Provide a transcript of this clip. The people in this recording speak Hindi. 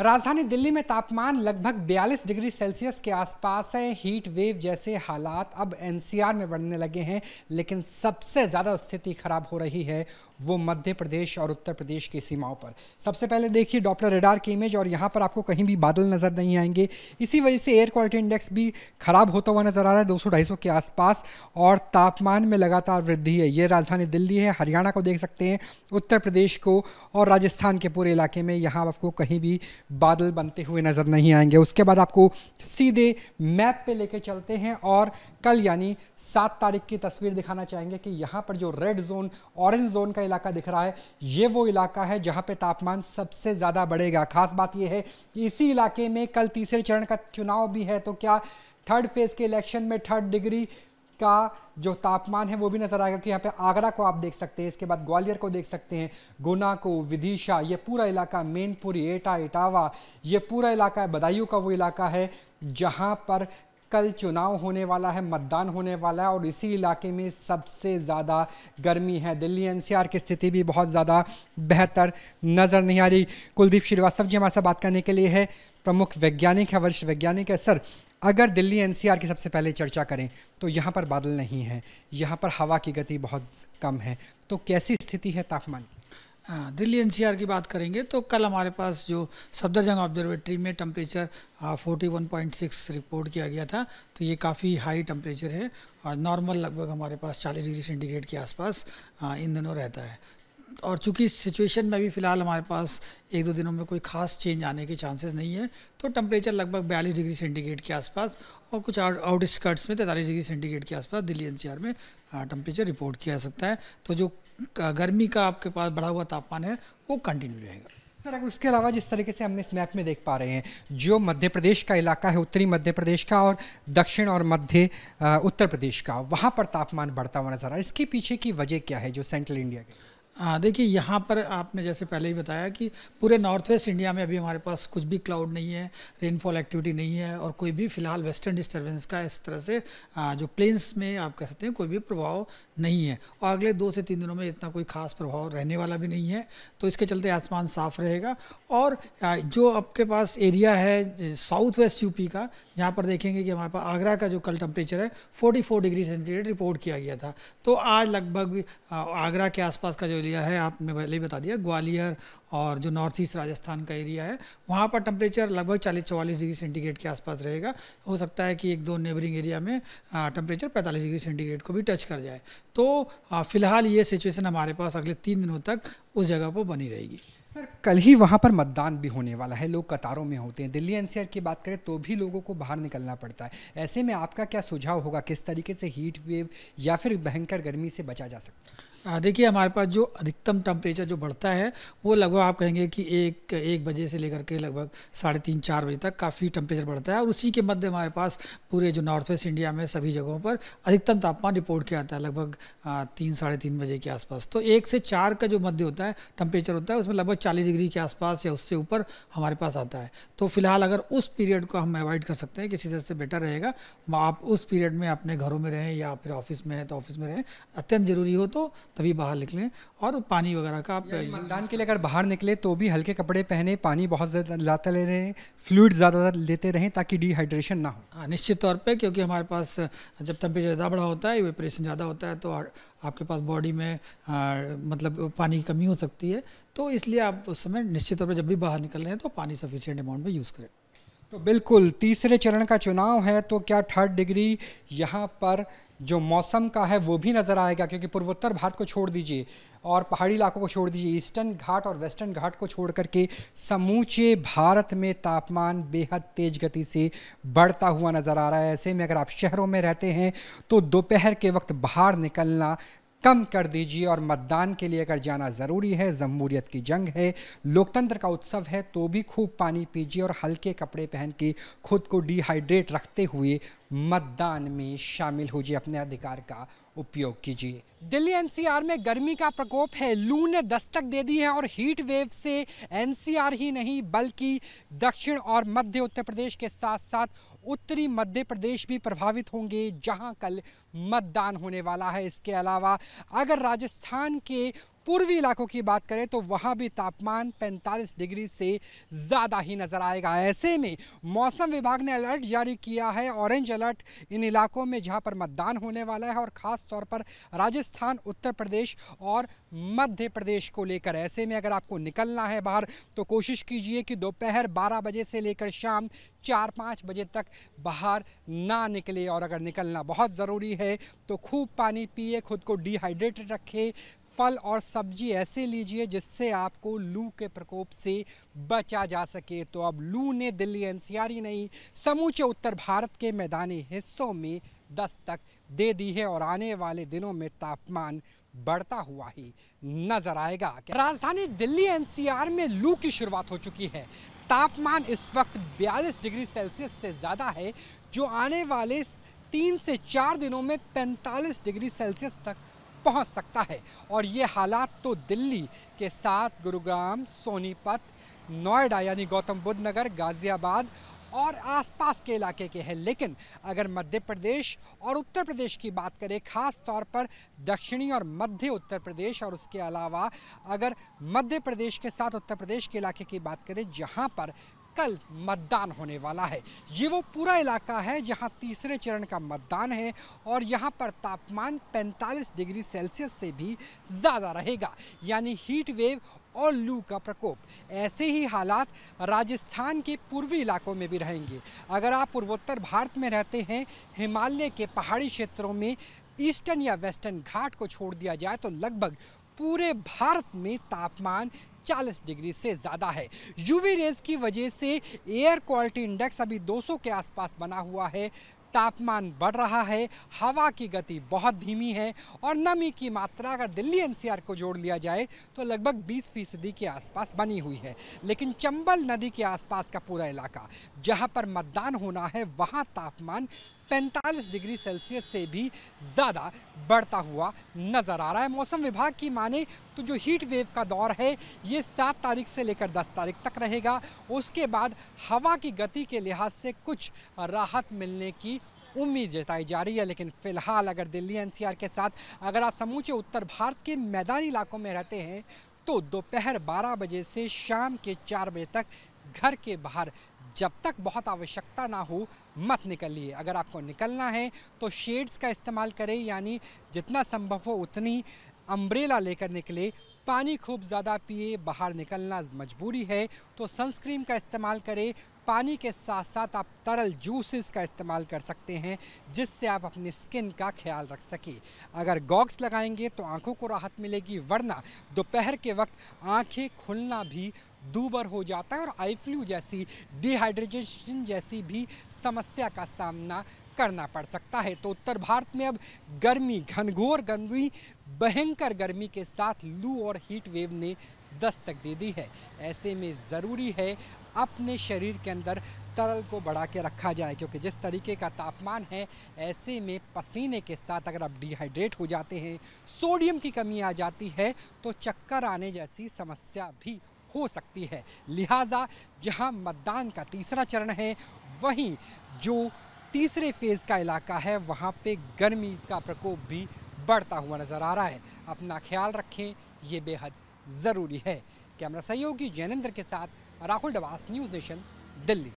राजधानी दिल्ली में तापमान लगभग 42 डिग्री सेल्सियस के आसपास है हीट वेव जैसे हालात अब एनसीआर में बढ़ने लगे हैं लेकिन सबसे ज़्यादा स्थिति खराब हो रही है वो मध्य प्रदेश और उत्तर प्रदेश की सीमाओं पर सबसे पहले देखिए डॉप्लर रेडार की इमेज और यहाँ पर आपको कहीं भी बादल नज़र नहीं आएंगे इसी वजह से एयर क्वालिटी इंडेक्स भी खराब होता हुआ नज़र आ रहा है दो सौ के आसपास और तापमान में लगातार वृद्धि है ये राजधानी दिल्ली है हरियाणा को देख सकते हैं उत्तर प्रदेश को और राजस्थान के पूरे इलाके में यहाँ आपको कहीं भी बादल बनते हुए नज़र नहीं आएंगे उसके बाद आपको सीधे मैप पे लेकर चलते हैं और कल यानी सात तारीख की तस्वीर दिखाना चाहेंगे कि यहाँ पर जो रेड जोन ऑरेंज जोन का इलाका दिख रहा है ये वो इलाका है जहां पे तापमान सबसे ज़्यादा बढ़ेगा खास बात यह है कि इसी इलाके में कल तीसरे चरण का चुनाव भी है तो क्या थर्ड फेज के इलेक्शन में थर्ड डिग्री का जो तापमान है वो भी नज़र आएगा कि यहाँ पे आगरा को आप देख सकते हैं इसके बाद ग्वालियर को देख सकते हैं गुना को विदिशा ये पूरा इलाका मेनपुरी एटा इटावा ये पूरा इलाका है बदायूं का वो इलाका है जहाँ पर कल चुनाव होने वाला है मतदान होने वाला है और इसी इलाके में सबसे ज़्यादा गर्मी है दिल्ली एनसीआर की स्थिति भी बहुत ज़्यादा बेहतर नज़र नहीं आ रही कुलदीप श्रीवास्तव जी हमारे साथ बात करने के लिए है प्रमुख वैज्ञानिक है वरिष्ठ वैज्ञानिक है सर अगर दिल्ली एनसीआर की सबसे पहले चर्चा करें तो यहाँ पर बादल नहीं है यहाँ पर हवा की गति बहुत कम है तो कैसी स्थिति है तापमान हाँ, दिल्ली एनसीआर की बात करेंगे तो कल हमारे पास जो सफदरजंग ऑब्जर्वेटरी में temperature forty one point six report किया गया था तो ये काफ़ी हाई टेम्परेचर है और नॉर्मल लगभग हमारे पास चालीस डिग्री सेंटीग्रेड के आसपास इन दिनों रहता है और चूंकि सिचुएशन में भी फ़िलहाल हमारे पास एक दो दिनों में कोई खास चेंज आने के चांसेस नहीं है तो टेम्परेचर लगभग बयालीस डिग्री सेंटीग्रेड के आसपास और कुछ आउटस्कर्ट्स में तैंतालीस डिग्री सेंटीग्रेड के आसपास दिल्ली एनसीआर में टेम्परेचर रिपोर्ट किया जा सकता है तो जो गर्मी का आपके पास बढ़ा हुआ तापमान है वो कंटिन्यू रहेगा सर अगर उसके अलावा जिस तरीके से हम इस मैप में देख पा रहे हैं जो मध्य प्रदेश का इलाका है उत्तरी मध्य प्रदेश का और दक्षिण और मध्य उत्तर प्रदेश का वहाँ पर तापमान बढ़ता हुआ नजर आ रहा है इसके पीछे की वजह क्या है जो सेंट्रल इंडिया के हाँ देखिए यहाँ पर आपने जैसे पहले ही बताया कि पूरे नॉर्थ वेस्ट इंडिया में अभी हमारे पास कुछ भी क्लाउड नहीं है रेनफॉल एक्टिविटी नहीं है और कोई भी फिलहाल वेस्टर्न डिस्टर्बेंस का इस तरह से जो प्लेन्स में आप कह सकते हैं कोई भी प्रभाव नहीं है और अगले दो से तीन दिनों में इतना कोई खास प्रभाव रहने वाला भी नहीं है तो इसके चलते आसमान साफ रहेगा और जो आपके पास एरिया है साउथ वेस्ट यूपी का जहाँ पर देखेंगे कि हमारे पास आगरा का जो कल टेम्परेचर है फोर्टी डिग्री सेंटीग्रेड रिपोर्ट किया गया था तो आज लगभग आगरा के आसपास का जो लिया है आपने पहले ही बता दिया ग्वालियर और जो नॉर्थ ईस्ट राजस्थान का एरिया है वहाँ पर टेम्परेचर लगभग 40-44 डिग्री सेंटीग्रेड के आसपास रहेगा हो सकता है कि एक दो नेबरिंग एरिया में टेम्परेचर 45 डिग्री सेंटीग्रेड को भी टच कर जाए तो फिलहाल ये सिचुएसन हमारे पास अगले तीन दिनों तक उस जगह पर बनी रहेगी सर कल ही वहाँ पर मतदान भी होने वाला है लोग कतारों में होते हैं दिल्ली एनसीआर की बात करें तो भी लोगों को बाहर निकलना पड़ता है ऐसे में आपका क्या सुझाव होगा किस तरीके से हीट वेव या फिर भयंकर गर्मी से बचा जा सकता है देखिए हमारे पास जो अधिकतम टेम्परेचर जो बढ़ता है वो लगभग आप कहेंगे कि एक एक बजे से लेकर के लगभग साढ़े तीन चार बजे तक काफ़ी टेम्परेचर बढ़ता है और उसी के मध्य हमारे पास पूरे जो नॉर्थ वेस्ट इंडिया में सभी जगहों पर अधिकतम तापमान रिपोर्ट किया जाता है लगभग तीन साढ़े तीन बजे के आसपास तो एक से चार का जो मध्य होता है टेम्परेचर होता है उसमें लगभग चालीस डिग्री के आसपास या उससे ऊपर हमारे पास आता है तो फिलहाल अगर उस पीरियड को हम अवॉइड कर सकते हैं किसी तरह से बेटर रहेगा आप उस पीरियड में अपने घरों में रहें या फिर ऑफिस में हैं तो ऑफिस में रहें अत्यंत ज़रूरी हो तो तभी बाहर निकलें और पानी वगैरह का आप मतदान के लिए अगर बाहर निकले तो भी हल्के कपड़े पहने पानी बहुत ज़्यादा ले रहे फ्लूड ज़्यादा लेते रहें ताकि डिहाइड्रेशन ना हो हाँ, निश्चित तौर पर क्योंकि हमारे पास जब टेम्परेचर ज़्यादा बड़ा होता है वेपरेशन ज़्यादा होता है तो आपके पास बॉडी में आ, मतलब पानी की कमी हो सकती है तो इसलिए आप उस समय निश्चित तौर पर जब भी बाहर निकल रहे हैं तो पानी सफिशियंट अमाउंट में यूज़ करें तो बिल्कुल तीसरे चरण का चुनाव है तो क्या थर्ड डिग्री यहाँ पर जो मौसम का है वो भी नज़र आएगा क्योंकि पूर्वोत्तर भारत को छोड़ दीजिए और पहाड़ी इलाकों को छोड़ दीजिए ईस्टर्न घाट और वेस्टर्न घाट को छोड़ करके समूचे भारत में तापमान बेहद तेज़ गति से बढ़ता हुआ नज़र आ रहा है ऐसे में अगर आप शहरों में रहते हैं तो दोपहर के वक्त बाहर निकलना कम कर दीजिए और मतदान के लिए अगर जाना ज़रूरी है जमहूरियत की जंग है लोकतंत्र का उत्सव है तो भी खूब पानी पीजिए और हल्के कपड़े पहन के खुद को डिहाइड्रेट रखते हुए मतदान में शामिल हो जाए अपने अधिकार का उपयोग कीजिए दिल्ली एनसीआर में गर्मी का प्रकोप है लू ने दस्तक दे दी है और हीट वेव से एनसीआर ही नहीं बल्कि दक्षिण और मध्य उत्तर प्रदेश के साथ साथ उत्तरी मध्य प्रदेश भी प्रभावित होंगे जहां कल मतदान होने वाला है इसके अलावा अगर राजस्थान के पूर्वी इलाकों की बात करें तो वहाँ भी तापमान 45 डिग्री से ज़्यादा ही नज़र आएगा ऐसे में मौसम विभाग ने अलर्ट जारी किया है ऑरेंज अलर्ट इन इलाकों में जहाँ पर मतदान होने वाला है और ख़ास तौर पर राजस्थान उत्तर प्रदेश और मध्य प्रदेश को लेकर ऐसे में अगर आपको निकलना है बाहर तो कोशिश कीजिए कि दोपहर बारह बजे से लेकर शाम चार पाँच बजे तक बाहर ना निकले और अगर निकलना बहुत ज़रूरी है तो खूब पानी पिए खुद को डिहाइड्रेटेड रखें फल और सब्जी ऐसे लीजिए जिससे आपको लू के प्रकोप से बचा जा सके तो अब लू ने दिल्ली एनसीआर ही नहीं समूचे उत्तर भारत के मैदानी हिस्सों में दस्तक दे दी है और आने वाले दिनों में तापमान बढ़ता हुआ ही नजर आएगा राजधानी दिल्ली एनसीआर में लू की शुरुआत हो चुकी है तापमान इस वक्त 42 डिग्री सेल्सियस से ज़्यादा है जो आने वाले तीन से चार दिनों में 45 डिग्री सेल्सियस तक पहुंच सकता है और ये हालात तो दिल्ली के साथ गुरुग्राम सोनीपत नोएडा यानी गौतम बुद्ध नगर गाज़ियाबाद और आसपास के इलाके के हैं लेकिन अगर मध्य प्रदेश और उत्तर प्रदेश की बात करें खास तौर पर दक्षिणी और मध्य उत्तर प्रदेश और उसके अलावा अगर मध्य प्रदेश के साथ उत्तर प्रदेश के इलाके की बात करें जहां पर कल मतदान होने वाला है ये वो पूरा इलाका है जहां तीसरे चरण का मतदान है और यहां पर तापमान 45 डिग्री सेल्सियस से भी ज़्यादा रहेगा यानी हीट वेव और लू का प्रकोप ऐसे ही हालात राजस्थान के पूर्वी इलाकों में भी रहेंगे अगर आप पूर्वोत्तर भारत में रहते हैं हिमालय के पहाड़ी क्षेत्रों में ईस्टर्न या वेस्टर्न घाट को छोड़ दिया जाए तो लगभग पूरे भारत में तापमान 40 डिग्री से ज़्यादा है यूवी रेज की वजह से एयर क्वालिटी इंडेक्स अभी 200 के आसपास बना हुआ है तापमान बढ़ रहा है हवा की गति बहुत धीमी है और नमी की मात्रा अगर दिल्ली एनसीआर को जोड़ लिया जाए तो लगभग 20 फीसदी के आसपास बनी हुई है लेकिन चंबल नदी के आसपास का पूरा इलाका जहां पर मतदान होना है वहां तापमान 45 डिग्री सेल्सियस से भी ज़्यादा बढ़ता हुआ नज़र आ रहा है मौसम विभाग की माने तो जो हीट वेव का दौर है ये सात तारीख से लेकर दस तारीख तक रहेगा उसके बाद हवा की गति के लिहाज से कुछ राहत मिलने की उम्मीद जताई जा रही है लेकिन फिलहाल अगर दिल्ली एनसीआर के साथ अगर आप समूचे उत्तर भारत के मैदानी इलाकों में रहते हैं तो दोपहर 12 बजे से शाम के 4 बजे तक घर के बाहर जब तक बहुत आवश्यकता ना हो मत निकलिए अगर आपको निकलना है तो शेड्स का इस्तेमाल करें यानी जितना संभव हो उतनी अम्ब्रेला लेकर निकले पानी खूब ज़्यादा पिए बाहर निकलना मजबूरी है तो सनस्क्रीन का इस्तेमाल करें पानी के साथ साथ आप तरल जूसेस का इस्तेमाल कर सकते हैं जिससे आप अपने स्किन का ख्याल रख सकें अगर गॉग्स लगाएंगे तो आंखों को राहत मिलेगी वरना दोपहर के वक्त आंखें खुलना भी दूबर हो जाता है और आई फ्लू जैसी डिहाइड्रेशन जैसी भी समस्या का सामना करना पड़ सकता है तो उत्तर भारत में अब गर्मी घनघोर गर्मी भयंकर गर्मी के साथ लू और हीट वेव ने दस्तक दे दी है ऐसे में ज़रूरी है अपने शरीर के अंदर तरल को बढ़ा के रखा जाए क्योंकि जिस तरीके का तापमान है ऐसे में पसीने के साथ अगर आप डिहाइड्रेट हो जाते हैं सोडियम की कमी आ जाती है तो चक्कर आने जैसी समस्या भी हो सकती है लिहाजा जहां मतदान का तीसरा चरण है वहीं जो तीसरे फेज़ का इलाका है वहाँ पे गर्मी का प्रकोप भी बढ़ता हुआ नज़र आ रहा है अपना ख्याल रखें ये बेहद ज़रूरी है कैमरा सहयोगी जैनेन्द्र के साथ राहुल डवास न्यूज़ नेशन दिल्ली